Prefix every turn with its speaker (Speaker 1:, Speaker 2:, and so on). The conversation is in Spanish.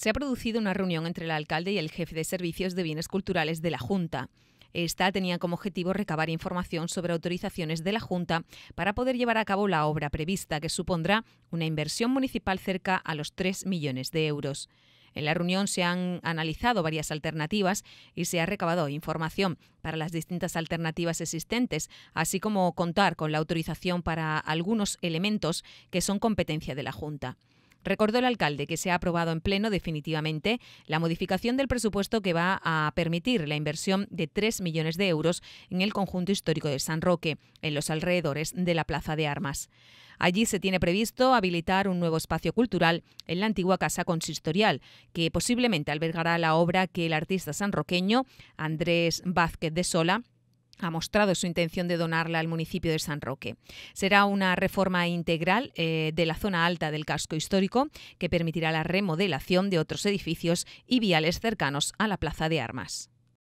Speaker 1: se ha producido una reunión entre el alcalde y el jefe de servicios de bienes culturales de la Junta. Esta tenía como objetivo recabar información sobre autorizaciones de la Junta para poder llevar a cabo la obra prevista, que supondrá una inversión municipal cerca a los 3 millones de euros. En la reunión se han analizado varias alternativas y se ha recabado información para las distintas alternativas existentes, así como contar con la autorización para algunos elementos que son competencia de la Junta. Recordó el alcalde que se ha aprobado en pleno definitivamente la modificación del presupuesto que va a permitir la inversión de 3 millones de euros en el conjunto histórico de San Roque, en los alrededores de la Plaza de Armas. Allí se tiene previsto habilitar un nuevo espacio cultural en la antigua casa consistorial, que posiblemente albergará la obra que el artista sanroqueño Andrés Vázquez de Sola ha mostrado su intención de donarla al municipio de San Roque. Será una reforma integral eh, de la zona alta del casco histórico que permitirá la remodelación de otros edificios y viales cercanos a la Plaza de Armas.